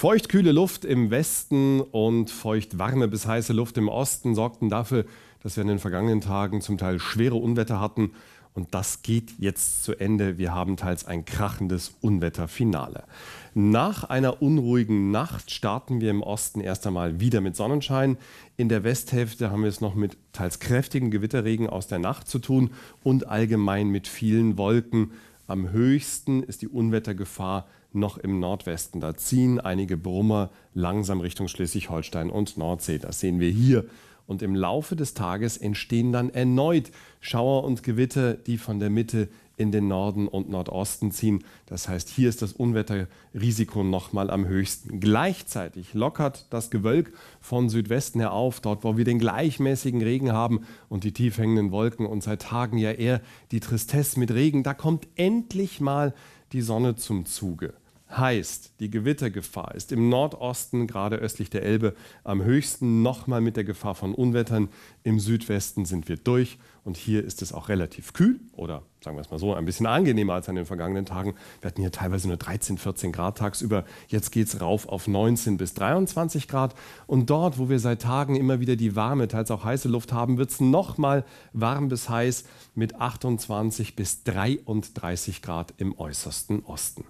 Feuchtkühle Luft im Westen und feuchtwarme bis heiße Luft im Osten sorgten dafür, dass wir in den vergangenen Tagen zum Teil schwere Unwetter hatten. Und das geht jetzt zu Ende. Wir haben teils ein krachendes Unwetterfinale. Nach einer unruhigen Nacht starten wir im Osten erst einmal wieder mit Sonnenschein. In der Westhälfte haben wir es noch mit teils kräftigen Gewitterregen aus der Nacht zu tun und allgemein mit vielen Wolken. Am höchsten ist die Unwettergefahr noch im Nordwesten. Da ziehen einige Brummer langsam Richtung Schleswig-Holstein und Nordsee. Das sehen wir hier und im Laufe des Tages entstehen dann erneut Schauer und Gewitter, die von der Mitte in den Norden und Nordosten ziehen. Das heißt, hier ist das Unwetterrisiko nochmal am höchsten. Gleichzeitig lockert das Gewölk von Südwesten her auf, dort wo wir den gleichmäßigen Regen haben und die tief hängenden Wolken und seit Tagen ja eher die Tristesse mit Regen. Da kommt endlich mal die Sonne zum Zuge heißt, die Gewittergefahr ist im Nordosten, gerade östlich der Elbe, am höchsten, nochmal mit der Gefahr von Unwettern. Im Südwesten sind wir durch und hier ist es auch relativ kühl oder sagen wir es mal so, ein bisschen angenehmer als an den vergangenen Tagen. Wir hatten hier teilweise nur 13, 14 Grad tagsüber. Jetzt geht es rauf auf 19 bis 23 Grad. Und dort, wo wir seit Tagen immer wieder die warme, teils auch heiße Luft haben, wird es nochmal warm bis heiß mit 28 bis 33 Grad im äußersten Osten.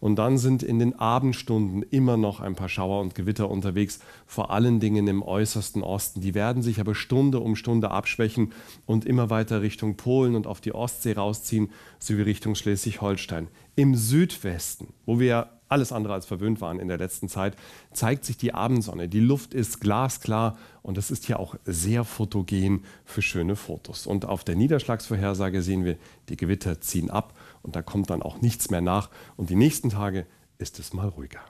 Und dann sind in den Abendstunden immer noch ein paar Schauer und Gewitter unterwegs, vor allen Dingen im äußersten Osten. Die werden sich aber Stunde um Stunde abschwächen und immer weiter Richtung Polen und auf die Ostsee rausziehen, sowie Richtung Schleswig-Holstein. Im Südwesten, wo wir alles andere als verwöhnt waren in der letzten Zeit, zeigt sich die Abendsonne. Die Luft ist glasklar und es ist hier auch sehr fotogen für schöne Fotos. Und auf der Niederschlagsvorhersage sehen wir, die Gewitter ziehen ab und da kommt dann auch nichts mehr nach. Und die nächsten Tage ist es mal ruhiger.